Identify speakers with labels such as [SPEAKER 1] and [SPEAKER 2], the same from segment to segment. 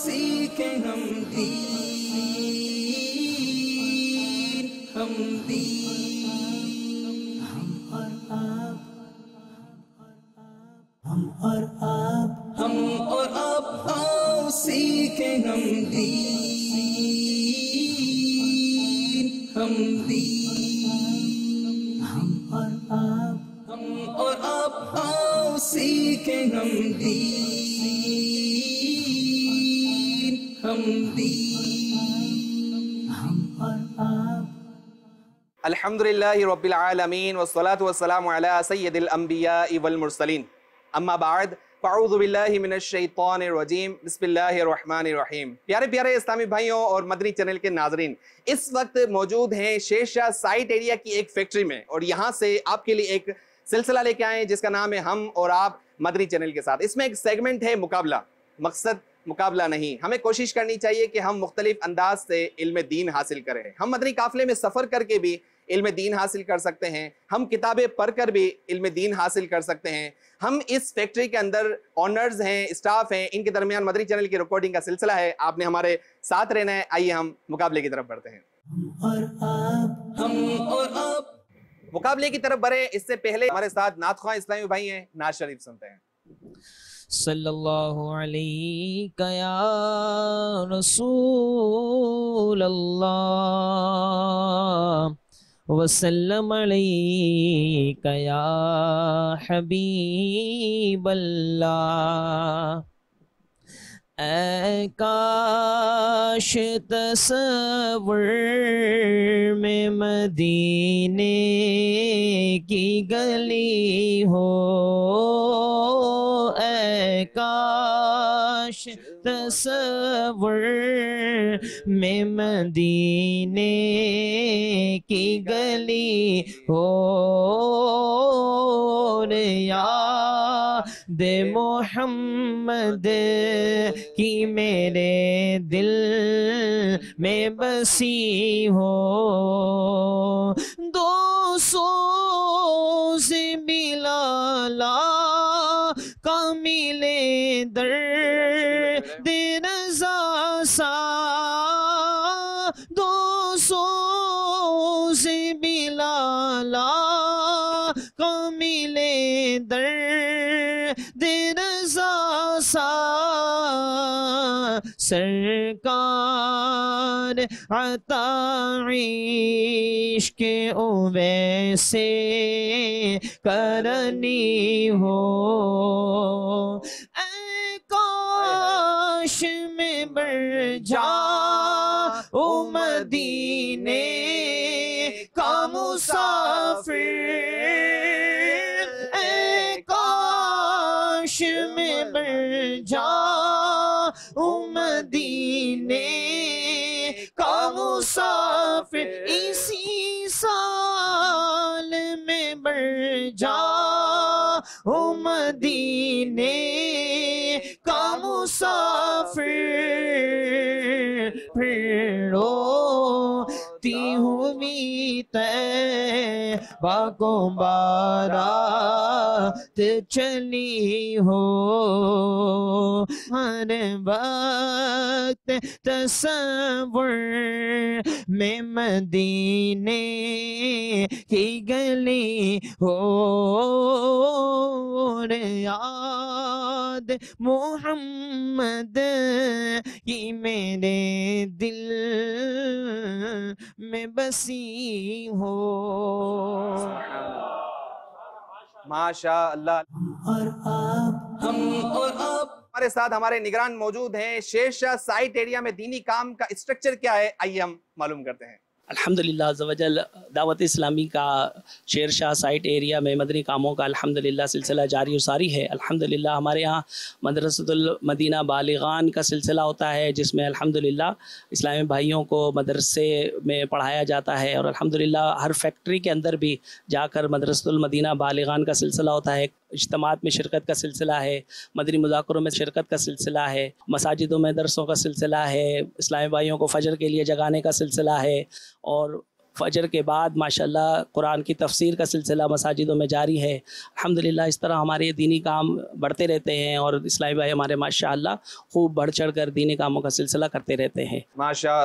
[SPEAKER 1] सीखे हम दीन हम दीन हम और आप हम और आप हम और आप आओ सीखे हम दीन हम दीन हम और आप हम और आप आओ सीखे
[SPEAKER 2] हम दीन प्यारे प्यारे इस्लामी भाइयों और मदनी चैनल के नाजरीन इस वक्त मौजूद हैं शेरशाह साइट एरिया की एक फैक्ट्री में और यहाँ से आपके लिए एक सिलसिला लेके आए जिसका नाम है हम और आप मदनी चैनल के साथ इसमें एक सेगमेंट है मुकाबला मकसद मुकाबला नहीं हमें कोशिश करनी चाहिए कि हम मुख्तलिफ अंदाज से इल्म दीन हासिल करें हम मदनी काफ़िले में सफ़र करके भी इल्म दीन हासिल कर सकते हैं हम किताबें पढ़ कर भी इल्म दीन हासिल कर सकते हैं हम इस फैक्ट्री के अंदर ऑनर्स हैं स्टाफ हैं इनके दरमियान मदरी चैनल की रिकॉर्डिंग का सिलसिला है आपने हमारे साथ रहना है आइए हम मुकाबले की तरफ बढ़ते हैं और हम और मुकाबले की तरफ बढ़े इससे पहले हमारे साथ नाथ खां इस्लामी भाई हैं नाज शरीफ सुनते हैं
[SPEAKER 1] सल्लल्लाहु अलैहि या रसूल अल्लाह वसल्लम अलैका या काश तस्वर में मदीने की गली हो काश तस्वर में मदीने की गली हो दे मोहम्मद की मेरे दिल में बसी हो दो सौ दर्द दिन सा दो सो से मिला को मिले दिन सा सरकार अताइश के उवैसे करनी हो घर जाऊं मदीने का मुसाफिर ए काश में मर जाऊं मदीने का मुसाफिर इसी साल में मर जाऊं मदीने का मुसाफिर फिर हूँ मीत बागो चली हो हर वक्त तस्वर में मदीने की गली हो रे आ मोहम्मद ये मेरे दिल में बसी हो
[SPEAKER 2] माशा अल्लाह और आप हम और आप हमारे साथ हमारे निगरान मौजूद हैं शेरशाह साइट एरिया में दीनी काम का स्ट्रक्चर क्या है आइए हम मालूम करते हैं
[SPEAKER 3] अल्हम्दुलिल्लाह जवजल दावत इस्लामी का शेर शाह साइट एरिया में मदनी कामों का अल्हम्दुलिल्लाह सिलसिला जारी सारी है अल्हम्दुलिल्लाह हमारे यहाँ मदरसतुल मदीना बालिगान का सिलसिला होता है जिसमें अल्हम्दुलिल्लाह इस्लामी भाइयों को मदरसे में पढ़ाया जाता है और अल्हम्दुलिल्लाह हर फैक्ट्री के अंदर भी जाकर मदरसतुल मदीना बालिगान का सिलसिला होता है इज्तमात में शिरकत का सिलसिला है मदरी मुजाकरों में शिरकत का सिलसिला है मसाजिदों में दरसों का सिलसिला है इस्लामी भाइयों को फजर के लिए जगाने का सिलसिला है और फजर के बाद माशाल्लाह कुरान की तफसीर का सिलसिला मसाजिदों में जारी है अल्हम्दुलिल्लाह इस तरह हमारे ये दीनी काम बढ़ते रहते हैं और इस्लामी भाई हमारे माशा खूब बढ़ चढ़ कर दीनी कामों का सिलसिला करते रहते हैं
[SPEAKER 2] माशा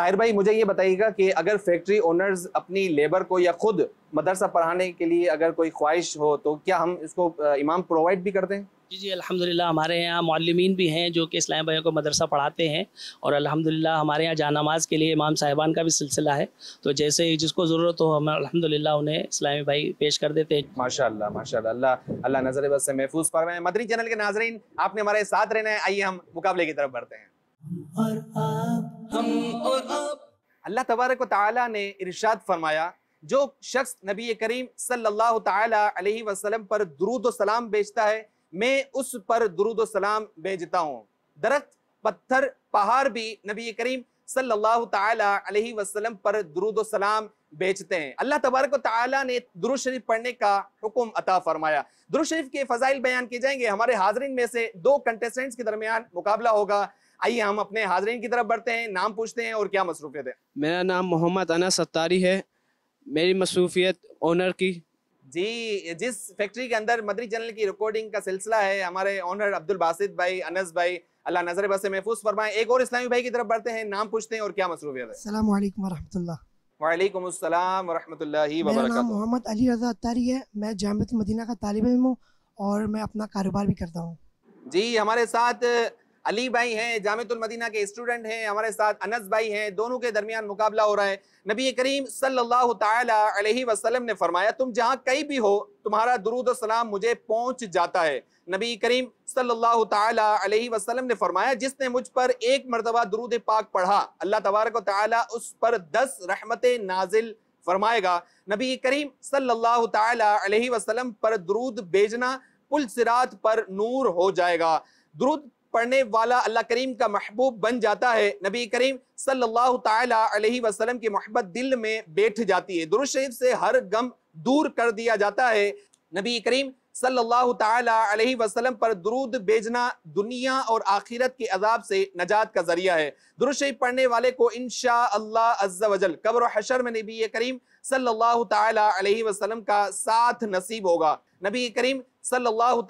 [SPEAKER 2] ताहिर भाई मुझे ये बताइएगा कि अगर फैक्ट्री ओनर्स अपनी लेबर को या खुद मदरसा पढ़ाने के लिए अगर कोई ख्वाहिश हो तो क्या हम इसको इमाम प्रोवाइड भी करते हैं जी जी
[SPEAKER 3] अल्हम्दुलिल्लाह हमारे यहाँ मौलमीन भी हैं जो कि इस्लाम भाइयों को मदरसा पढ़ाते हैं और अल्हम्दुलिल्लाह हमारे यहाँ जानमाज के लिए इमाम साहिबान का भी सिलसिला है तो जैसे जिसको ज़रूरत हो हम अल्हम्दुलिल्लाह
[SPEAKER 2] उन्हें इस्लामी भाई पेश कर देते हैं माशा माशा अल्लाह अल्लाह नजर बस से महफूज पर मदरी चैनल के नाजरन आपने हमारे साथ रहना है आइए हम मुकाबले की तरफ बढ़ते हैं अल्लाह तबारक ने इर्शाद फरमाया जो शख्स नबी करीम सल्लल्लाहु अलैहि पर दरूद सलाम बेचता है मैं उस पर दुरुद सलाम भेजता हूँ दरख्त पत्थर पहाड़ भी नबी करीम सल्लल्लाहु ताला अलैहि वसल्लम पर दुरुद सलाम भेजते हैं अल्लाह तबारक ताला ने दुरुद शरीफ पढ़ने का हुक्म अता फरमाया दुरुद शरीफ के फजाइल बयान किए जाएंगे हमारे हाजरीन में से दो कंटेस्टेंट्स के दरमियान मुकाबला होगा आइए हम अपने हाजरीन की तरफ बढ़ते हैं नाम पूछते हैं और क्या मसरूफियत है
[SPEAKER 4] मेरा नाम मोहम्मद अना सत्तारी है मेरी मसरूफियत ऑनर की
[SPEAKER 2] जी जिस फैक्ट्री के अंदर मदरी चैनल की रिकॉर्डिंग का सिलसिला है हमारे ऑनर अब्दुल बासित भाई अनस भाई अल्लाह नजर बस महफूज फरमाए एक और इस्लामी भाई की तरफ बढ़ते हैं नाम पूछते हैं और क्या मसरूफियत है
[SPEAKER 5] मोहम्मद अली रजा अतारी है मैं जामत मदीना का तालब इम हूँ और मैं अपना कारोबार भी करता हूँ
[SPEAKER 2] जी हमारे साथ अली भाई हैं जामतुल मदीना के स्टूडेंट हैं हमारे साथ अनस भाई हैं दोनों के दरमियान मुकाबला हो रहा है नबी करीम सल्लल्लाहु अलैहि वसल्लम ने फरमाया तुम जहाँ कहीं भी हो तुम्हारा दरूद सलाम मुझे पहुंच जाता है नबी करीम सल्लल्लाहु अलैहि वसल्लम ने फरमाया जिसने मुझ पर एक मरतबा दरूद पाक पढ़ा अल्लाह तबारक उस पर दस रहमत नाजिल फरमाएगा नबी करीम सल्लल्लाहु अलैहि वसल्लम पर दरूद भेजना पुल सिरात पर नूर हो जाएगा दरूद पढ़ने वाला अल्लाह करीम का महबूब बन जाता है नबी करीम सल्लल्लाहु अलैहि वसल्लम की मोहब्बत दिल में बैठ जाती है दुरुस्त शरीफ से हर गम दूर कर दिया जाता है नबी करीम सल्लल्लाहु अलैहि वसल्लम पर दरूद भेजना दुनिया और आखिरत के अजाब से नजात का जरिया है शरीफ पढ़ने वाले को इन शाहजल कब्र हशर में नबी करीम सल्लल्लाहु अलैहि वसल्लम का साथ नसीब होगा नबी करीम सल्लल्लाहु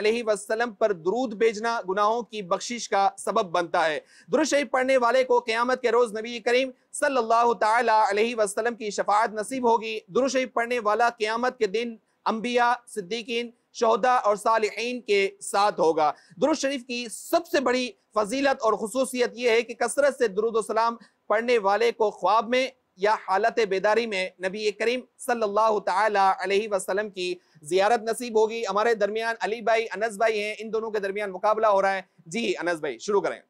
[SPEAKER 2] अलैहि वसल्लम पर दरूद भेजना गुनाहों की बख्शिश का सबब बनता है दुरुशरीफ पढ़ने वाले को क़्यामत के रोज़ नबी करीम सल्लल्लाहु अलैहि वसल्लम की शफात नसीब होगी दुरुशरीफ पढ़ने वाला क़्यामत के दिन अम्बिया सिद्दीकीन शहदा और सालहीन के साथ होगा दुरुद शरीफ की सबसे बड़ी फजीलत और खसूसियत यह है कि कसरत से दरुदोसलाम पढ़ने वाले को ख्वाब में या हालत बेदारी में नबी करीम सल्लल्लाहु अलैहि वसल्लम की जियारत नसीब होगी हमारे दरमियान अली भाई अनस भाई हैं इन दोनों के दरमियान मुकाबला हो रहा है जी अनस भाई शुरू करें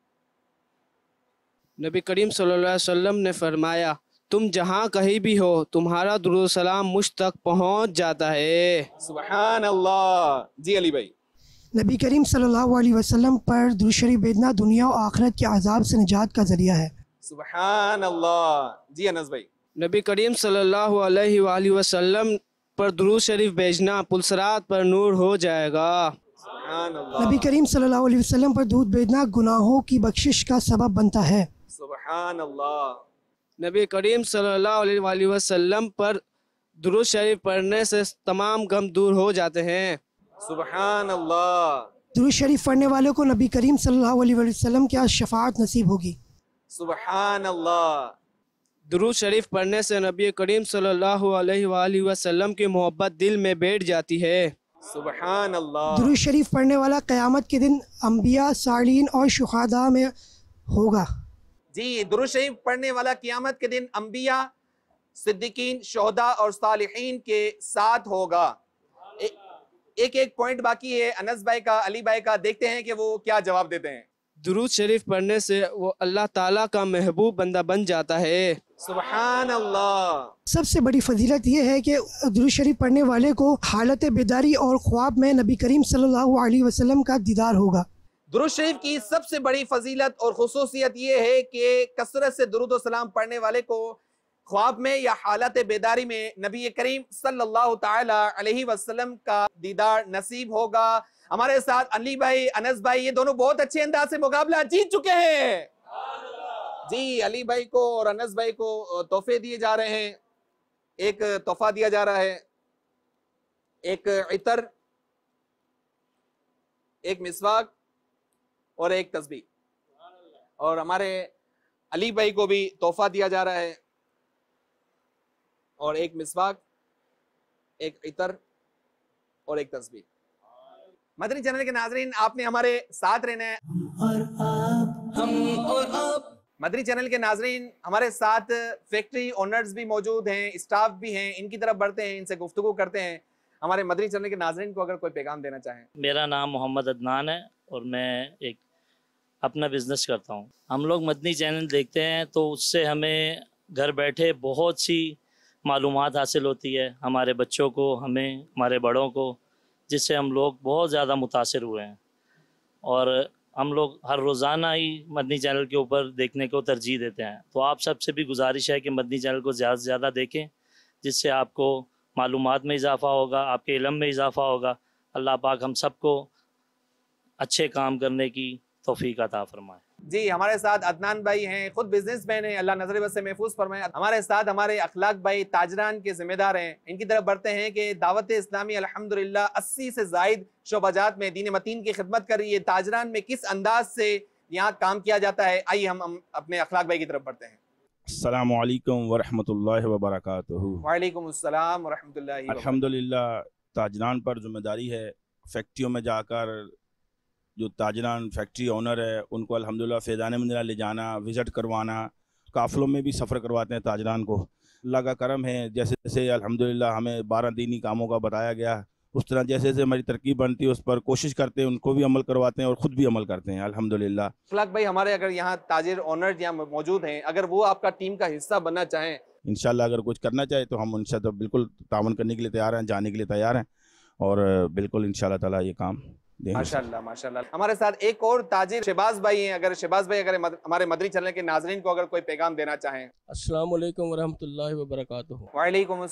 [SPEAKER 4] नबी करीम वसल्लम ने फरमाया तुम जहाँ कहीं भी हो तुम्हारा दुरुसलाम मुझ तक पहुँच जाता है सुबहान अल्लाह जी अली भाई
[SPEAKER 5] नबी करीम सल्लल्लाहु अलैहि वसल्लम पर दुरुशरी भेजना दुनिया और आखिरत के अजाब से निजात का ज़रिया है
[SPEAKER 2] सुबहान अल्लाह जी अनस भाई
[SPEAKER 4] नबी करीम सल्लल्लाहु अलैहि वसल्लम पर दरू शरीफ भेजना पुलसरात पर नूर हो जाएगा नबी करीम
[SPEAKER 5] सल्लल्लाहु अलैहि वसल्लम पर दूध भेजना गुनाहों की बख्शिश का सबब बनता है
[SPEAKER 4] नबी करीम सल्लल्लाहु अलैहि वसल्लम पर दुरुज शरीफ पढ़ने से तमाम गम दूर हो जाते हैं सुबहान अल्लाह
[SPEAKER 5] दुरुज शरीफ पढ़ने वालों को नबी करीम सल्लल्लाहु अलैहि वसल्लम की आज शफात नसीब होगी
[SPEAKER 4] सुबहान शरीफ पढ़ने से नबी करीम सल्लल्लाहु अलैहि वसल्लम की मोहब्बत दिल में बैठ जाती है सुबहान अल्लाह
[SPEAKER 5] शरीफ पढ़ने वाला क़यामत के दिन अम्बिया सालीन और शुहादा में होगा
[SPEAKER 2] जी दरूज शरीफ पढ़ने वाला क़यामत के दिन अम्बिया सिद्दीकीन शहदा और सालहीन के साथ होगा एक एक पॉइंट बाकी है अनस भाई का अली भाई का देखते हैं कि वो क्या जवाब देते हैं
[SPEAKER 4] दरूद शरीफ पढ़ने से वो अल्लाह ताला का महबूब बंदा बन जाता है सुबह अल्लाह
[SPEAKER 5] सबसे बड़ी फजीलत यह है कि दरूद शरीफ पढ़ने वाले को हालत बेदारी और ख्वाब में नबी करीम सल्लल्लाहु अलैहि वसल्लम का दीदार होगा
[SPEAKER 2] दरुद शरीफ की सबसे बड़ी फजीलत और खसूसियत ये है कि कसरत से दरुद सलाम पढ़ने वाले को ख्वाब में या हालत बेदारी में नबी करीम सल्लल्लाहु अलैहि वसल्लम का दीदार नसीब होगा हमारे साथ अली भाई अनस भाई ये दोनों बहुत अच्छे अंदाज से मुकाबला जीत चुके हैं जी अली भाई को और अनस भाई को तोहफे दिए जा रहे हैं एक तोहफा दिया जा रहा है एक इतर एक मिसवाक और एक तस्बी और हमारे अली भाई को भी तोहफा दिया जा रहा है और एक मिसवाक एक इतर और एक तस्वीर मदनी चैनल के नाजरीन आपने हमारे साथ रहना है और हम और मदनी चैनल के नाजरीन हमारे साथ फैक्ट्री ओनर्स भी मौजूद हैं स्टाफ भी हैं इनकी तरफ बढ़ते हैं इनसे गुफ्तु करते हैं हमारे मदनी चैनल के नाजरीन को अगर कोई पैगाम देना चाहें
[SPEAKER 3] मेरा नाम मोहम्मद अदनान है और मैं एक अपना बिजनेस करता हूँ हम लोग मदनी चैनल देखते हैं तो उससे हमें घर बैठे बहुत सी मालूम हासिल होती है हमारे बच्चों को हमें हमारे बड़ों को जिससे हम लोग बहुत ज़्यादा मुतासर हुए हैं और हम लोग हर रोज़ाना ही मदनी चैनल के ऊपर देखने को तरजीह देते हैं तो आप सबसे भी गुजारिश है कि मदनी चैनल को ज़्यादा से ज़्यादा देखें जिससे आपको मालूम में इजाफ़ा होगा आपके इलम में इजाफ़ा होगा अल्लाह पाक हम सबको अच्छे काम करने की तोफ़ी का ताफ़रमाएँ
[SPEAKER 2] जी हमारे साथ अदनान भाई हैं खुद बिजनेस मैन है अल्लाह नजर से महफूज फरमाए हमारे साथ हमारे अखलाक भाई ताजरान के जिम्मेदार हैं इनकी तरफ बढ़ते हैं कि दावत इस्लामी अलहमदिल्ला अस्सी से जायद शोबाजात में दीन मतीन की खिदमत कर रही है ताजरान में किस अंदाज से यहाँ काम किया जाता है आइए हम, हम अपने अखलाक भाई की
[SPEAKER 6] तरफ बढ़ते हैं अल्लाम वरहमल वरक वालेकुम अलहमदिल्ला ताजरान पर जिम्मेदारी है फैक्ट्रियों में जाकर जो ताजरान फैक्ट्री ओनर है उनको अलहमदिल्ला फैजान मंदिरा ले जाना विज़िट करवाना काफ़िलों में भी सफ़र करवाते हैं ताजरान को अल्लाह का करम है जैसे जैसे अलहमदिल्ला हमें बारह दीनी कामों का बताया गया उस तरह जैसे जैसे हमारी तरक्की बनती है उस पर कोशिश करते हैं उनको भी अमल करवाते हैं और ख़ुद भी अमल करते हैं अलहमदिल्ला
[SPEAKER 2] फलाक भाई हमारे अगर यहाँ ताजर ऑनर यहाँ मौजूद हैं अगर वो आपका टीम का हिस्सा बनना चाहें
[SPEAKER 6] इन अगर कुछ करना चाहे तो हम उनसे तो बिल्कुल तावन करने के लिए तैयार हैं जाने के लिए तैयार हैं और बिल्कुल इन ताला ये काम माशाल्लाह
[SPEAKER 2] माशाल्लाह हमारे साथ एक और ताजिर शहबाज भाई हैं अगर शहबाज भाई अगर हमारे मदरी चलने के नाजरीन को अगर कोई पैगाम देना चाहें
[SPEAKER 7] अस्सलाम वालेकुम वरहमतुल्लाहि वालेकुम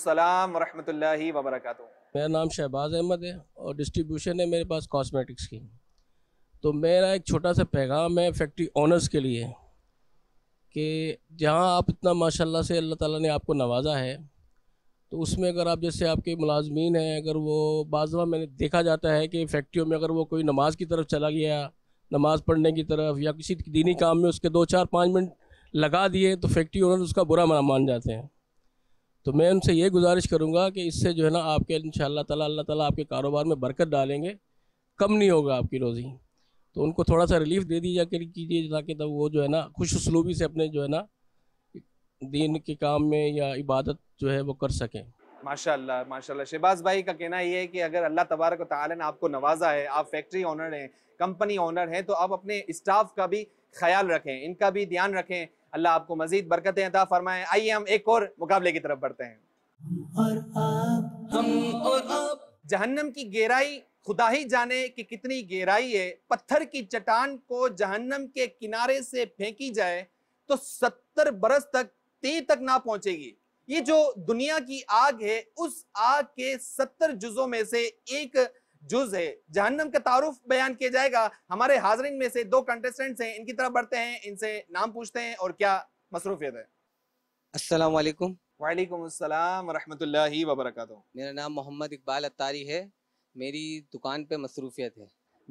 [SPEAKER 7] मेरा नाम शहबाज अहमद है और डिस्ट्रीब्यूशन है मेरे पास कॉस्मेटिक्स की तो मेरा एक छोटा सा पैगाम है फैक्ट्री ऑनर्स के लिए कि जहाँ आप इतना माशाल्लाह से अल्लाह ताला ने आपको नवाजा है तो उसमें अगर आप जैसे आपके मुलाजमीन हैं अगर वो बाजवा मैंने देखा जाता है कि फैक्ट्रियों में अगर वो कोई नमाज की तरफ चला गया नमाज पढ़ने की तरफ या किसी दीनी काम में उसके दो चार पाँच मिनट लगा दिए तो फैक्ट्री ओनर उसका बुरा मना मान जाते हैं तो मैं उनसे ये गुजारिश करूँगा कि इससे जो है ना आपके इन तला अल्लाह तला आपके कारोबार में बरकत डालेंगे कम नहीं होगा आपकी रोज़ी तो उनको थोड़ा सा रिलीफ दे दीजिए कीजिए ताकि तब वो जो है ना खुश उसलूबी से अपने जो है ना दीन के काम में या इबादत जो है वो कर सकें
[SPEAKER 2] माशाल्लाह माशाल्लाह शहबाज भाई का कहना ये है कि अगर अल्लाह तबारक ताली ने आपको नवाजा है आप फैक्ट्री ऑनर हैं कंपनी ऑनर हैं तो आप अपने स्टाफ का भी ख्याल रखें इनका भी ध्यान रखें अल्लाह आपको मजीद बरकतें अदा फरमाएं आइए हम एक और मुकाबले की तरफ बढ़ते हैं और आप हम और आप जहन्नम की गहराई खुदा ही जाने की कितनी गहराई है पत्थर की चट्टान को जहन्नम के किनारे से फेंकी जाए तो सत्तर बरस तक तीर तक ना पहुंचेगी ये जो दुनिया की आग है उस आग के सत्तर जुजों में से एक जुज है जहन्नम का तारुफ बयान किया जाएगा हमारे हाजरीन में से दो कंटेस्टेंट हैं इनकी तरफ बढ़ते हैं इनसे नाम पूछते हैं और क्या मसरूफियत है
[SPEAKER 8] अस्सलाम वालेकुम
[SPEAKER 2] वालेकुम अस्सलाम
[SPEAKER 8] रहमतुल्लाहि व बरकातहू मेरा नाम मोहम्मद इकबाल अतारी है मेरी दुकान पे मसरूफियत है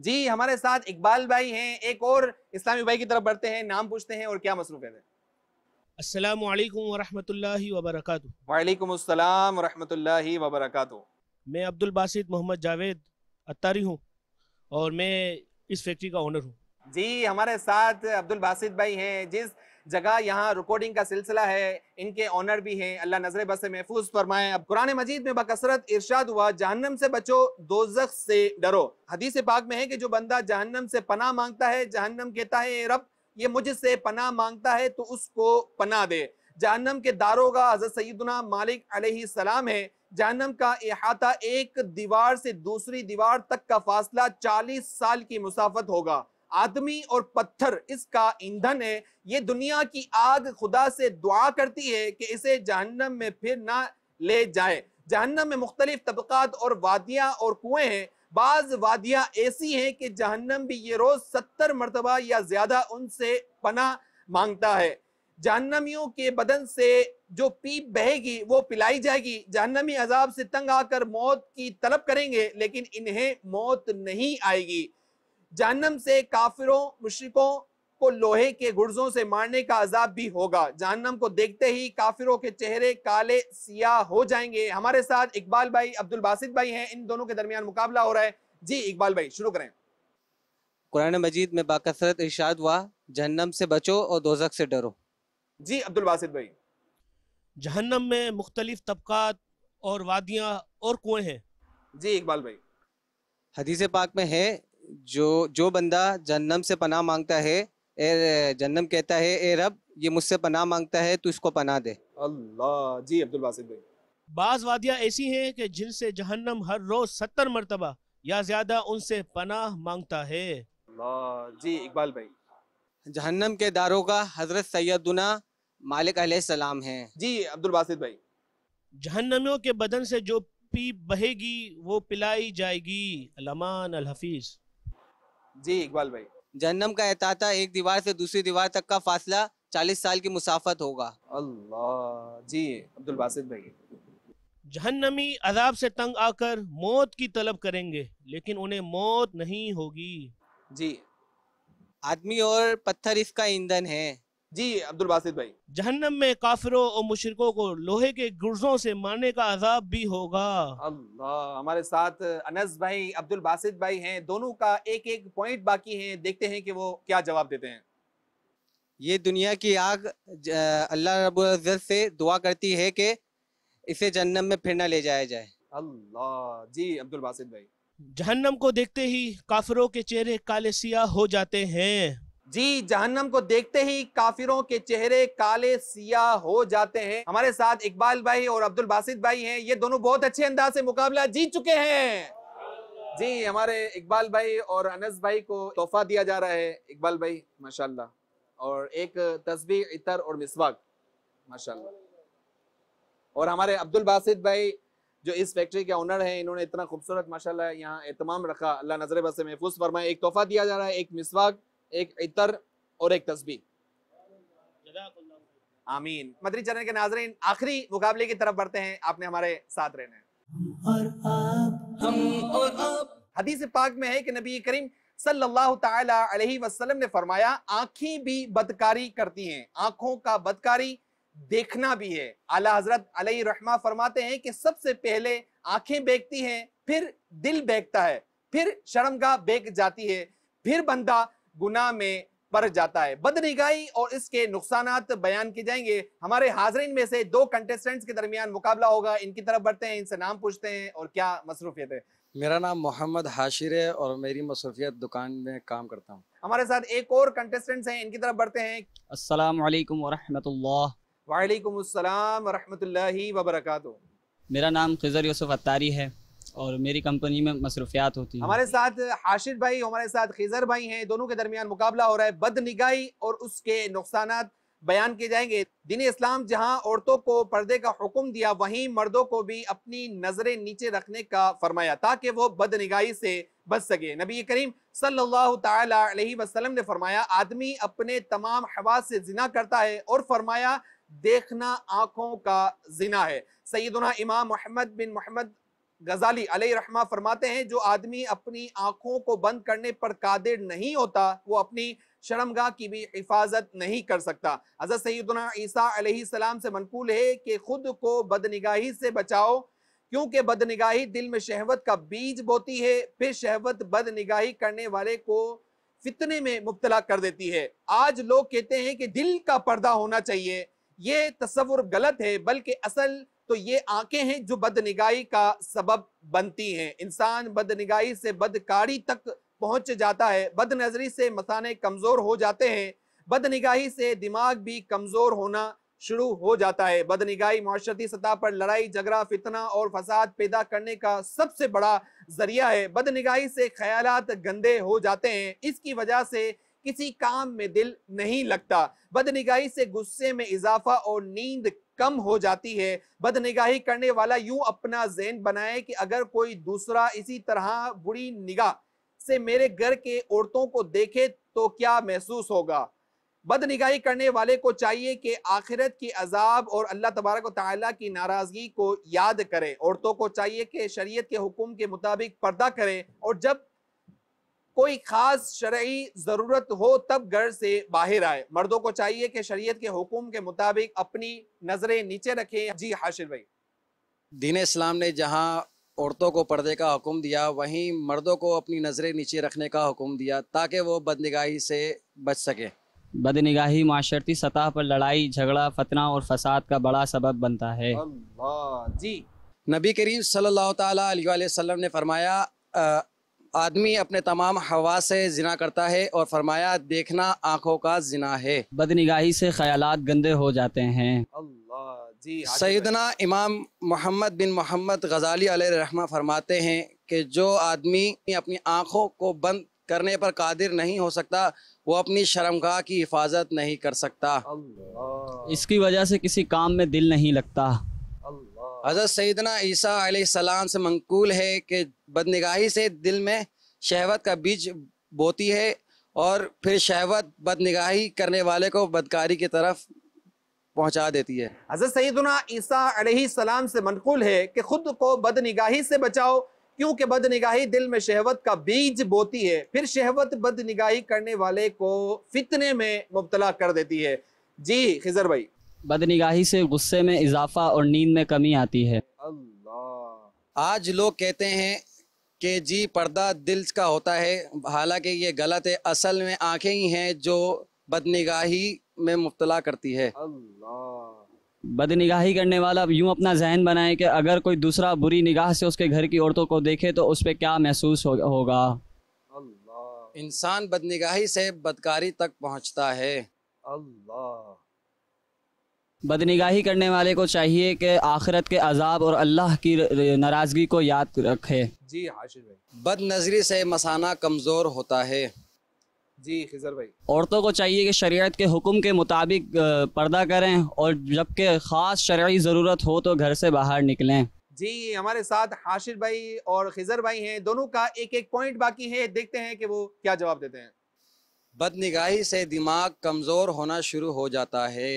[SPEAKER 8] जी हमारे
[SPEAKER 2] साथ इकबाल भाई हैं एक और इस्लामी भाई की तरफ बढ़ते हैं नाम पूछते हैं और क्या मसरूफियत है अस्सलाम वालेकुम वरहमतुल्लाहि वबरकातु वालेकुम अस्सलाम
[SPEAKER 7] मैं अब्दुल बासित मोहम्मद जावेद अत्तारी हूँ और मैं इस फैक्ट्री का ओनर
[SPEAKER 2] हूँ जी हमारे साथ अब्दुल बासित भाई हैं जिस जगह यहाँ रिकॉर्डिंग का सिलसिला है इनके ऑनर भी हैं अल्लाह नजर बस महफूज फरमाए अब कुरान मजीद में बकसरत इर्शाद हुआ जहन्नम से बचो दो से डरो हदीस पाक में है कि जो बंदा जहन्नम से पना मांगता है जहन्नम कहता है रब ये मुझसे पना मांगता है तो उसको पना दे जहनम के दारोगा हजरत सईदना मालिक सलाम है जहनम का अहाता एक दीवार से दूसरी दीवार तक का फासला चालीस साल की मुसाफत होगा आदमी और पत्थर इसका ईंधन है ये दुनिया की आग खुदा से दुआ करती है कि इसे जहन्नम में फिर ना ले जाए जहन्नम में मुख्तलिफ तबकात और वादियाँ और कुएँ हैं बाज वादियाँ ऐसी हैं कि जहन्नम भी ये रोज़ सत्तर मरतबा या ज़्यादा उनसे पना मांगता है जहन्नमियों के बदन से जो पीप बहेगी वो पिलाई जाएगी जहन्नमी अजाब से तंग आकर मौत की तलब करेंगे लेकिन इन्हें मौत नहीं आएगी जहन्नम से काफिरों मुशरकों को लोहे के गुर्जों से मारने का अजाब भी होगा जहनम को देखते ही काफिरों के चेहरे काले सियाह हो जाएंगे हमारे साथ इकबाल भाई अब्दुल बासित भाई हैं इन दोनों के दरमियान मुकाबला हो रहा है जी इकबाल भाई शुरू करें
[SPEAKER 8] कुरान मजीद में बाकसरत इशाद हुआ जहनम से बचो और दोजक से डरो
[SPEAKER 7] जी अब्दुल बासित भाई जहन्नम में मुख्तलिफ तबकात और वादियाँ और कुएं हैं जी इकबाल भाई हदीसे पाक में है जो
[SPEAKER 8] जो बंदा जहन्नम से पनाह मांगता है ए जन्नम कहता है ए रब ये मुझसे पना मांगता है तो इसको पना दे
[SPEAKER 7] अल्लाह जी अब्दुल भाई बाज़ वादियाँ ऐसी हैं कि जिनसे जहन्नम हर रोज़ सत्तर मरतबा या ज़्यादा उनसे पना मांगता है जी इकबाल भाई जहन्नम के दारों का हज़रत सैदुना मालिक सलाम है जी अब्दुल बासित भाई जहन्नमियों के बदन से जो पी बहेगी वो पिलाई जाएगी अलमान अल हफीज
[SPEAKER 2] जी
[SPEAKER 8] इकबाल भाई जन्नम का एहताता एक दीवार से दूसरी दीवार तक का फासला चालीस साल की मुसाफत होगा अल्लाह जी अब्दुल बासित भाई
[SPEAKER 7] जहन्नमी अजाब से तंग आकर मौत की तलब करेंगे लेकिन उन्हें मौत नहीं होगी जी आदमी और पत्थर इसका ईंधन है जी अब्दुल बासित भाई
[SPEAKER 2] जहन्नम में काफिरों और मुशरकों को लोहे के गुर्जों से मारने का अजाब भी होगा अल्लाह हमारे साथ अनस भाई अब्दुल बासित भाई हैं दोनों का एक एक पॉइंट बाकी है देखते हैं कि वो क्या जवाब देते हैं ये दुनिया की आग
[SPEAKER 8] अल्लाह रबुल्जत से दुआ करती है कि इसे जहन्नम में फिर ना ले जाया जाए
[SPEAKER 2] अल्लाह जी अब्दुल बासित भाई
[SPEAKER 7] जहन्नम को देखते ही काफिरों के चेहरे
[SPEAKER 2] काले सिया हो जाते हैं जी जहन्नम को देखते ही काफिरों के चेहरे काले सिया हो जाते हैं हमारे साथ इकबाल भाई और अब्दुल बासित भाई हैं ये दोनों बहुत अच्छे अंदाज से मुकाबला जीत चुके हैं जी हमारे इकबाल भाई और अनस भाई को तोहफा दिया जा रहा है इकबाल भाई माशाल्लाह और एक तस्वीर इतर और मिसवाक माशाल्लाह और हमारे अब्दुल बासित भाई जो इस फैक्ट्री के ऑनर हैं इन्होंने इतना खूबसूरत माशाल्लाह यहाँ एहतमाम रखा अल्लाह नजर बस महफूज फरमाए एक तोहफा दिया जा रहा है एक मिसवाक एक इतर और एक तस्बी आमीन मदरी चैनल के नाजरीन आखिरी मुकाबले की तरफ बढ़ते हैं आपने हमारे साथ रहने और और हदीस पाक में है कि नबी करीम सल्लल्लाहु ताला अलैहि वसल्लम ने फरमाया आंखें भी बदकारी करती हैं आंखों का बदकारी देखना भी है आला हजरत अलही रहमा फरमाते हैं कि सबसे पहले आंखें बेकती हैं फिर दिल बेकता है फिर शर्मगाह बेक जाती है फिर बंदा गुना में पर जाता है बदनिगाही और इसके नुकसान बयान किए जाएंगे हमारे हाजरीन में से दो कंटेस्टेंट्स के दरमियान मुकाबला होगा इनकी तरफ बढ़ते हैं इनसे नाम पूछते हैं और क्या मसरूफियत है
[SPEAKER 9] मेरा नाम मोहम्मद हाशिर है और मेरी मसरूफियत दुकान में
[SPEAKER 10] काम करता हूँ
[SPEAKER 2] हमारे साथ एक और कंटेस्टेंट्स हैं इनकी तरफ बढ़ते हैं
[SPEAKER 10] अस्सलाम वरहमतुल्लाह वालेकुम मेरा नाम खजर यूसुफ अतारी है और मेरी कंपनी में मसरूफियात होती है हमारे
[SPEAKER 2] साथ हाशिर भाई हमारे साथ खिजर भाई हैं दोनों के दरमियान मुकाबला हो रहा है निगाही और उसके नुकसान बयान किए जाएंगे दिन इस्लाम जहां औरतों को पर्दे का हुक्म दिया वहीं मर्दों को भी अपनी नज़रें नीचे रखने का फरमाया ताकि वो बद निगाही से बच सके नबी करीम सल्लल्लाहु अलैहि वसल्लम ने फरमाया आदमी अपने तमाम हवास से जिना करता है और फरमाया देखना आंखों का जिना है सैदना इमाम मोहम्मद बिन मोहम्मद गजाली अली रहमा फरमाते हैं जो आदमी अपनी आंखों को बंद करने पर कादिर नहीं होता वो अपनी शर्मगा की भी हिफाजत नहीं कर सकता हजरत सईदना ईसा सलाम से मनकूल है कि खुद को बदनिगाही से बचाओ क्योंकि बदनिगाही दिल में शहवत का बीज बोती है फिर शहवत बदनिगाही करने वाले को फितने में मुबतला कर देती है आज लोग कहते हैं कि दिल का पर्दा होना चाहिए ये तस्वुर गलत है बल्कि असल तो ये आंखें हैं जो बदनिगाही का सबब बनती हैं इंसान बदनिगाही से बदकारी तक पहुंच जाता है बदनजरी से मसाने कमज़ोर हो जाते हैं बदनिगाही से दिमाग भी कमज़ोर होना शुरू हो जाता है बदनिगाही माशरती सतह पर लड़ाई झगड़ा फितना और फसाद पैदा करने का सबसे बड़ा जरिया है बदनिगाही से ख्याल गंदे हो जाते हैं इसकी वजह से किसी काम में दिल नहीं लगता बदनिगाही से गुस्से में इजाफा और नींद कम हो जाती है बदनिगाही करने वाला यूं अपना जहन बनाए कि अगर कोई दूसरा इसी तरह बुरी निगाह से मेरे घर के औरतों को देखे तो क्या महसूस होगा बदनिगाही करने वाले को चाहिए कि आखिरत की अजाब और अल्लाह तबारक की नाराज़गी को याद करें औरतों को चाहिए कि शरीयत के हुक्म के मुताबिक पर्दा करें और जब कोई खास शर्य ज़रूरत हो तब घर से बाहर आए मर्दों को चाहिए कि शरीयत के हुकुम के मुताबिक अपनी नज़रें नीचे रखें जी हाशिर भाई
[SPEAKER 9] दीन इस्लाम ने जहाँ औरतों को पर्दे का हुक्म दिया वहीं मर्दों को अपनी नज़रें नीचे रखने का हुक्म दिया ताकि वो बदनिगाही से बच सके
[SPEAKER 10] बदनिगाही माशरती सतह पर लड़ाई झगड़ा फतना और फसाद का बड़ा सबब बनता है जी नबी करीम
[SPEAKER 9] सल्लल्लाहु अलैहि वसल्लम ने फरमाया आदमी अपने तमाम हवा से जिना करता है और फरमाया देखना आंखों का जिना है बदनिगाही से ख्यालात गंदे हो
[SPEAKER 10] जाते हैं
[SPEAKER 9] सैदना इमाम मोहम्मद बिन मोहम्मद गजाली रहमा फरमाते हैं कि जो आदमी अपनी आंखों को बंद करने पर कादिर नहीं हो सकता वो अपनी शर्मगाह की हिफाजत नहीं कर सकता
[SPEAKER 10] इसकी वजह से किसी काम में दिल नहीं लगता
[SPEAKER 9] हज़रत सैदना ईसा सलाम से मंकूल है कि बदनिगाही से दिल में शहवत का बीज बोती है और फिर शहवत बदनिगाही करने वाले को बदकारी की तरफ पहुंचा देती है हज़रत सईदना ईसा सलाम से मनकूल है कि खुद को
[SPEAKER 2] बदनिगाही से बचाओ क्योंकि बदनिगाही दिल में शहवत का बीज बोती है फिर शहवत बदनिगाही करने वाले को फितने में मुबतला कर देती है जी खिजर भाई
[SPEAKER 10] बदनिगाही से गुस्से में इजाफा और नींद में कमी आती है आज
[SPEAKER 9] लोग कहते हैं कि जी पर्दा दिल का होता है हालांकि ये गलत है असल में आंखें ही हैं जो बदनिगाही में मुबतला करती है
[SPEAKER 10] बदनिगाही करने वाला यूँ अपना जहन बनाए कि अगर कोई दूसरा बुरी निगाह से उसके घर की औरतों को देखे तो उस पर क्या महसूस हो, होगा इंसान
[SPEAKER 9] बदनिगाही से बदकारी तक पहुँचता है अल्लाह
[SPEAKER 10] बदनिगाही करने वाले को चाहिए कि आखिरत के अजाब और अल्लाह की नाराज़गी को याद रखे
[SPEAKER 9] जी हाशिर भाई बद नजरी से मसाना कमज़ोर होता है जी खिजर भाई
[SPEAKER 10] औरतों को चाहिए कि शरीयत के हुक्म के मुताबिक पर्दा करें और जबकि ख़ास शर्य ज़रूरत हो तो घर से बाहर निकलें
[SPEAKER 2] जी हमारे साथ हाशिर भाई और खिजर भाई हैं दोनों का एक एक पॉइंट बाकी है देखते हैं कि वो क्या जवाब देते
[SPEAKER 9] हैं बदनिगाही से दिमाग कमज़ोर होना शुरू हो जाता है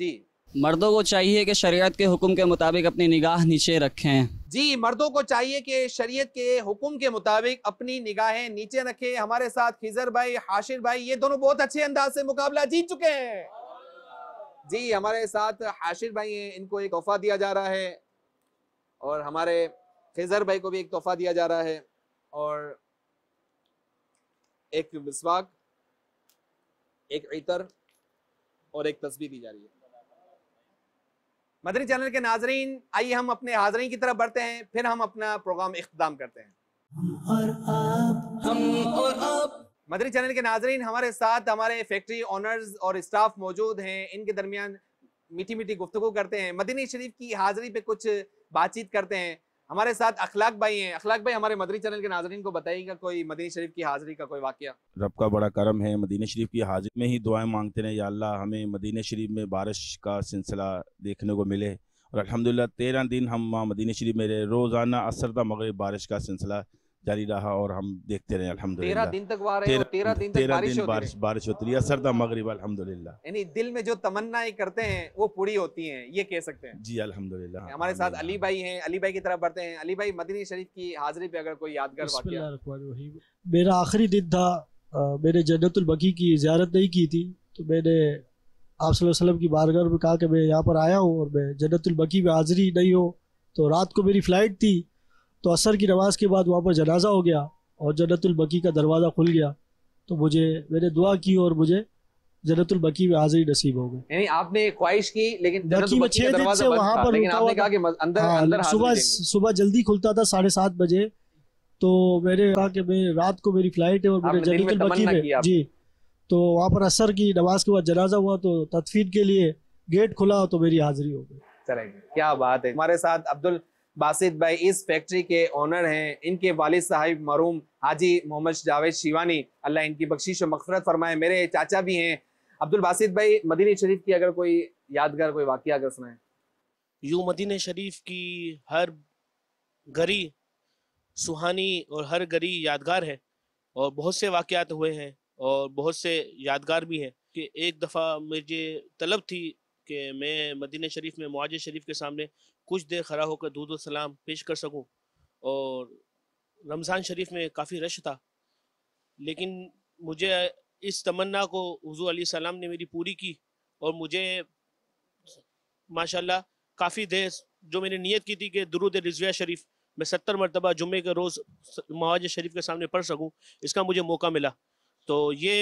[SPEAKER 10] जी मर्दों को चाहिए कि शरीयत के हुक्म के मुताबिक अपनी निगाह नीचे रखें
[SPEAKER 9] जी
[SPEAKER 2] मर्दों को चाहिए कि शरीयत के हुक्म के मुताबिक अपनी निगाहें नीचे रखें हमारे साथ खिजर भाई हाशिर भाई ये दोनों बहुत अच्छे अंदाज से मुकाबला जीत चुके हैं जी हमारे साथ हाशिर भाई हैं इनको एक तोहफा दिया जा रहा है और हमारे खिजर भाई को भी एक तोहफा दिया जा रहा है और एक मिसवाक एक इतर और एक तस्वीर दी जा रही है मदरी चैनल के नाजरीन आइए हम अपने हाजरीन की तरफ बढ़ते हैं फिर हम अपना प्रोग्राम इख्ताम करते हैं मदरी चैनल के नाजरीन हमारे साथ हमारे फैक्ट्री ऑनर्स और स्टाफ मौजूद हैं इनके दरमियान मीठी मीठी गुफ्तु करते हैं मदनी शरीफ की हाजिरी पे कुछ बातचीत करते हैं हमारे साथ अखलाक भाई हैं अखलाक भाई हमारे मदनी चैनल के नाजरन को बताएंगे कोई मदीन शरीफ की हाजिरी का कोई वाक्य
[SPEAKER 6] रब का बड़ा करम है मदीन शरीफ की हाजिरी में ही दुआएं मांगते रहे या अल्लाह हमें मदीन शरीफ में बारिश का सिलसिला देखने को मिले और अलहमदिल्ला तेरह दिन हम वहाँ शरीफ में रहे रोज़ाना असरदा मगरब बारिश का सिलसिला जारी रहा और हम देखते रहे अल्हम्दुलिल्लाह दिन तक तेरह, तेरह दिन तक बारिश दिन बारिश बारिश होती रही असरदा मगरिब अल्हम्दुलिल्लाह
[SPEAKER 2] यानी दिल में जो तमन्नाएं करते हैं वो पूरी होती हैं ये कह सकते हैं
[SPEAKER 6] जी अल्हम्दुलिल्लाह हमारे
[SPEAKER 2] साथ अली भाई हैं अली भाई की तरफ बढ़ते हैं अली भाई मदनी शरीफ की हाजिरी पे अगर कोई यादगार
[SPEAKER 6] मेरा आखिरी दिन था
[SPEAKER 7] मैंने जन्नतुलबकी की ज्यारत नहीं की थी तो मैंने आप वसल्लम की बारगर में कहा कि मैं यहाँ पर आया हूँ और मैं जन्नतुलबकी में हाजिरी नहीं हो तो रात को मेरी फ्लाइट थी तो असर की नमाज के बाद वहाँ पर जनाजा हो गया और जन्नतुलबकी का दरवाज़ा खुल गया तो मुझे मैंने दुआ की और मुझे जन्नतुलबकी में हाजिरी नसीब हो गई
[SPEAKER 2] यानी आपने ख्वाहिश की लेकिन बकी में छः दिन से वहाँ पर रुका हुआ अंदर, हाँ, अंदर सुबह
[SPEAKER 7] सुबह जल्दी खुलता था साढ़े सात बजे तो मैंने कहा कि मैं रात को मेरी फ्लाइट है और मेरे जन्नतुलबकी में जी तो वहाँ पर असर की नमाज के बाद जनाजा हुआ तो तदफीन के लिए गेट खुला तो मेरी हाजिरी हो
[SPEAKER 2] गई क्या बात है हमारे साथ अब्दुल बासित भाई इस फैक्ट्री के ऑनर हैं इनके वालिद साहिब मरूम हाजी मोहम्मद जावेद शिवानी अल्लाह इनकी बख्शिश और मकफरत फरमाए मेरे चाचा भी हैं अब्दुल बासित भाई मदीन शरीफ की अगर कोई यादगार कोई वाक़ अगर सुनाए यूँ मदीन शरीफ की हर
[SPEAKER 7] गरी सुहानी और हर गरी यादगार है और बहुत से वाक़ात हुए हैं और बहुत से यादगार भी हैं कि एक दफ़ा मुझे तलब थी कि मैं मदीन शरीफ में मुआज शरीफ के सामने कुछ देर खड़ा होकर दूध सलाम पेश कर सकूं और रमज़ान शरीफ में काफ़ी रश था लेकिन मुझे इस तमन्ना को हजू सलाम ने मेरी पूरी की और मुझे माशाल्लाह काफ़ी देर जो मैंने नीयत की थी कि दरुद रजिया शरीफ मैं सत्तर मरतबा जुम्मे के रोज़ मवाज शरीफ के सामने पढ़ सकूँ इसका मुझे मौका मिला तो ये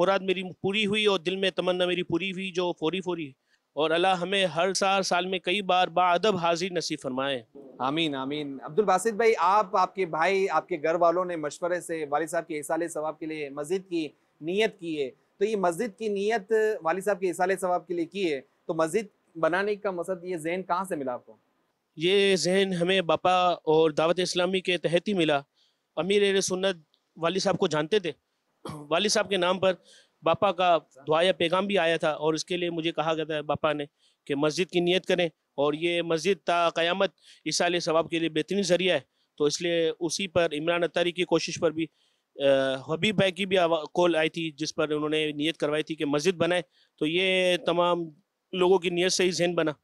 [SPEAKER 7] मुराद मेरी पूरी हुई और दिल में तमन्ना मेरी पूरी हुई जो फौरी फौरी और अल्लाह हमें हर साल साल में कई बार बादब हाजिर नसीब फरमाए आमीन आमीन
[SPEAKER 2] अब्दुल बासित भाई आप आपके भाई आपके घर वालों ने मशवरे से वाल साहब के इसाल सवाब के लिए मस्जिद की नीयत की है तो ये मस्जिद की नीयत वाल साहब के इसाल सवाब के लिए की है तो मस्जिद बनाने का मकसद ये जहन कहाँ से मिला आपको
[SPEAKER 7] ये जहन हमें बापा और दावत इस्लामी के तहत ही मिला अमीर सुन्नत वाली साहब को जानते थे वाली साहब के नाम पर बापा का दुआया पैगाम भी आया था और इसके लिए मुझे कहा गया था बापा ने कि मस्जिद की नीयत करें और ये मस्जिद ता क़यामत इसाल सवाब के लिए बेहतरीन ज़रिया है तो इसलिए उसी पर इमरान अतारी की कोशिश पर भी हबीब भाई की भी कॉल आई थी जिस पर उन्होंने नीयत करवाई थी कि मस्जिद बनाए तो ये तमाम लोगों की नीयत से ही जहन बना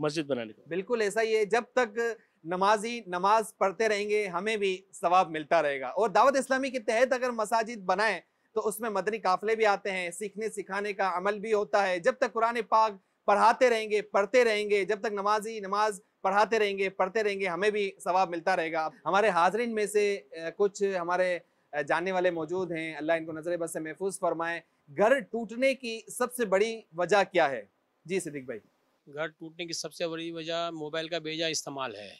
[SPEAKER 7] मस्जिद बनाने का
[SPEAKER 2] बिल्कुल ऐसा ही है जब तक नमाजी नमाज पढ़ते रहेंगे हमें भी सवाब मिलता रहेगा और दावत इस्लामी के तहत अगर मसाजिद बनाएं तो उसमें मदनी काफले भी आते हैं सीखने सिखाने का अमल भी होता है जब तक कुरान पाक पढ़ाते रहेंगे पढ़ते रहेंगे जब तक नमाजी नमाज पढ़ाते रहेंगे पढ़ते रहेंगे हमें भी सवाब मिलता रहेगा हमारे हाजरीन में से कुछ हमारे जानने वाले मौजूद हैं अल्लाह इनको नजर बस से महफूज फरमाए घर टूटने की सबसे बड़ी वजह क्या है जी सिद्दीक भाई
[SPEAKER 7] घर टूटने की सबसे बड़ी वजह मोबाइल का बेजा इस्तेमाल है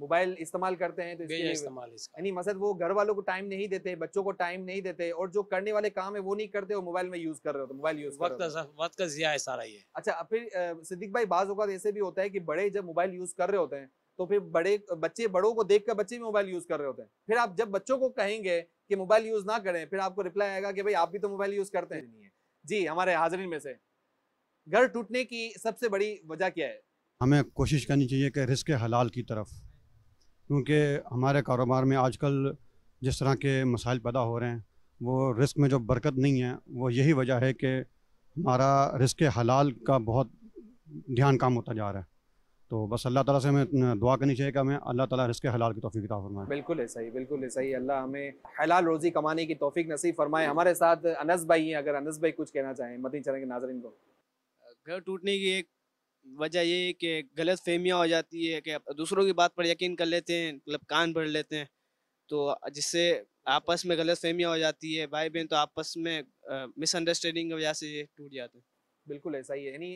[SPEAKER 2] मोबाइल इस्तेमाल करते हैं तो इसके इस्तेमाल यानी मसद वो घर वालों को टाइम नहीं देते बच्चों को टाइम नहीं देते और जो करने वाले काम है वो नहीं करते मोबाइल में यूज कर रहे होते मोबाइल यूज वक्त
[SPEAKER 3] वक्त का जिया है सारा ये
[SPEAKER 2] अच्छा फिर सिद्दीक भाई बाज अवत ऐसे भी होता है की बड़े जब मोबाइल यूज कर रहे होते हैं तो फिर बड़े बच्चे बड़ों को देख कर बच्चे भी मोबाइल यूज कर रहे होते हैं फिर आप जब बच्चों को कहेंगे कि मोबाइल यूज ना करें फिर आपको रिप्लाई आएगा कि भाई आप भी तो मोबाइल यूज करते हैं जी हमारे हाजरीन में से घर टूटने की सबसे बड़ी वजह क्या है
[SPEAKER 6] हमें कोशिश करनी चाहिए कि रिस्क हलाल की तरफ क्योंकि हमारे कारोबार में आजकल जिस तरह के मसाइल पैदा हो रहे हैं वो रिस्क में जो बरकत नहीं है वो यही वजह है कि हमारा रिस्क हलाल का बहुत ध्यान काम होता जा रहा है तो बस अल्लाह ताला से हमें दुआ करनी चाहिए कि हमें अल्लाह ताला रिस्क हलाल की तोफ़ी किताब फरमाए
[SPEAKER 2] बिल्कुल ऐसा ही बिल्कुल ऐसा ही अल्लाह हमें हलाल रोज़ी कमाने की तोफ़ी नसीब फरमाए हमारे साथ अनस भाई हैं अगर अनस भाई कुछ कहना चाहें मदी चरण के नाजरन को
[SPEAKER 4] घर टूटने की एक वजह ये कि गलत फहमियाँ हो जाती है कि दूसरों की बात पर यकीन कर लेते हैं मतलब कान भर लेते हैं तो जिससे आपस में गलत फहमियाँ हो जाती है भाई बहन तो आपस में मिसअंडरस्टैंडिंग की वजह से ये टूट जाते हैं
[SPEAKER 2] बिल्कुल ऐसा ही है यानी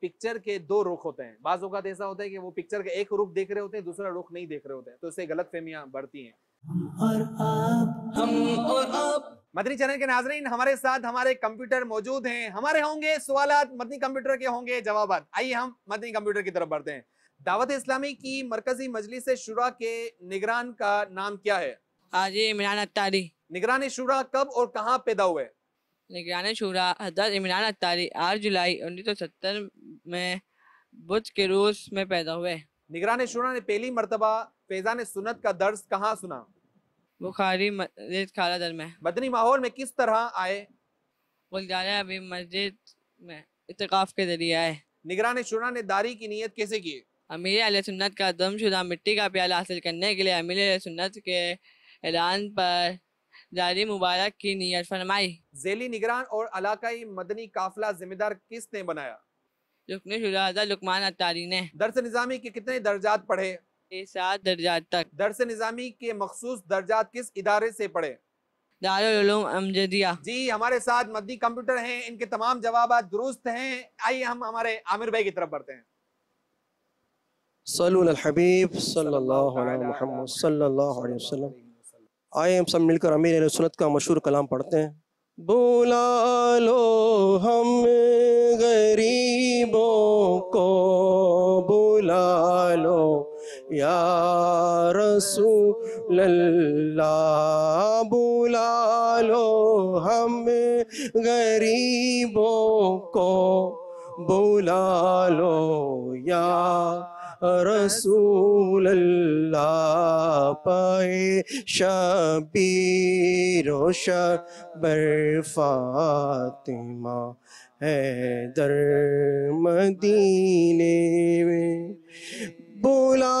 [SPEAKER 2] पिक्चर के दो रुख होते हैं बाज अवत ऐसा होता है कि वो पिक्चर का एक रुख देख रहे होते हैं दूसरा रुख नहीं देख रहे होते हैं तो इससे गलत फहमियाँ बढ़ती हैं और आप हम और आप मदनी चैनल के नाजरीन हमारे साथ हमारे कंप्यूटर मौजूद हैं हमारे होंगे सवाल मदनी कंप्यूटर के होंगे जवाब आइए हम मदनी कंप्यूटर की तरफ बढ़ते हैं दावत इस्लामी की मरकजी मजलिस शुरा के निगरान का नाम क्या है आज इमरान अत्तारी निगरानी शुरा कब और कहाँ पैदा हुए
[SPEAKER 4] निगरान शुरा हजरत इमरान अत्तारी आठ जुलाई उन्नीस सौ सत्तर में बुध के रूस में पैदा हुए
[SPEAKER 2] निगरान शुरा ने पहली मरतबा फैजान सुनत का दर्ज कहाँ सुना बुखारी मस्जिद खाला दर में बदनी माहौल में किस तरह आए बोल जा रहे अभी मस्जिद में इतकाफ के जरिए आए निगरान शुरा ने दारी की नीयत कैसे की
[SPEAKER 4] अमीर अल सुन्नत का दमशुदा मिट्टी का प्याला हासिल करने के लिए अमीर सुन्नत के ऐलान पर जारी मुबारक की
[SPEAKER 2] नीयत फरमाई जेली निगरान और अलाकाई मदनी काफिला जिम्मेदार किसने
[SPEAKER 4] बनाया लुकमान अतारी
[SPEAKER 2] ने दरस निज़ामी के कितने दर्जात पढ़े सात दर्जात तक दरस निज़ामी के मखसूस दर्जात किस इदारे से पढ़े दारदिया जी हमारे साथ मदनी कंप्यूटर हैं इनके तमाम जवाब दुरुस्त हैं आइए हम हमारे आमिर भाई की तरफ बढ़ते हैं
[SPEAKER 11] हबीब आए हम सब मिलकर अमीर सुनत का मशहूर कलाम पढ़ते हैं बुला लो हम गरीबों को बुला लो या रसूल अल्लाह बुला लो हमें गरीबों को बुला लो या रसूल अल्लाह पाए शबीर शबर है दर मदीने में बुला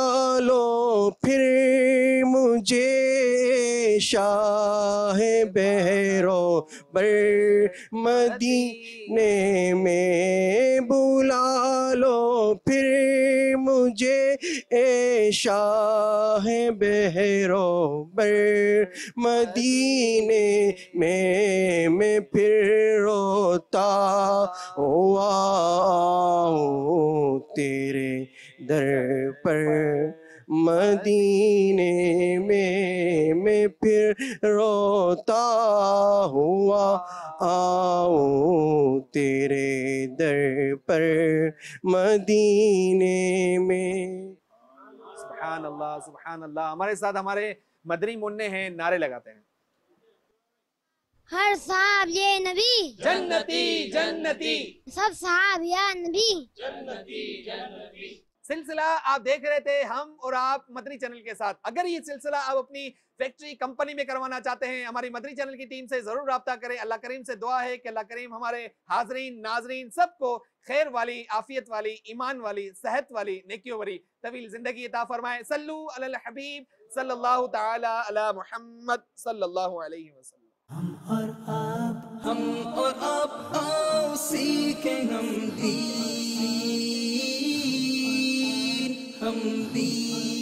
[SPEAKER 11] लो फिर मुझे शाह बहरो बर मदीने में बुला लो फिर मुझे ए शाह बहरो मदीने में मैं फिर रोता हुआ तेरे दर पर मदीने में मैं फिर रोता हुआ आओ तेरे दर पर मदीने में सुबहान अल्लाह
[SPEAKER 2] सुबहान अल्लाह हमारे साथ हमारे मदनी मुन्ने हैं नारे लगाते हैं हर साहब ये नबी जन्नती जन्नती सब साहब या नबी
[SPEAKER 11] जन्नती जन्नती
[SPEAKER 2] सिलसिला आप देख रहे थे हम और आप मदरी चैनल के साथ अगर ये सिलसिला आप अपनी फैक्ट्री कंपनी में करवाना चाहते हैं हमारी मदरी चैनल की टीम से जरूर रब्ता करें अल्लाह करीम से दुआ है कि अल्लाह करीम हमारे हाजरीन नाजरीन सबको खैर वाली आफियत वाली ईमान वाली सेहत वाली नेकियों वाली तवील जिंदगी अता फरमाए सल्लू अल हबीब सल्लल्लाहु तआला अला मुहम्मद सल्लल्लाहु अलैहि वसल्लम हम और
[SPEAKER 1] आप हम और
[SPEAKER 2] आप आओ हाँ, सीखे हम दी
[SPEAKER 1] 等你。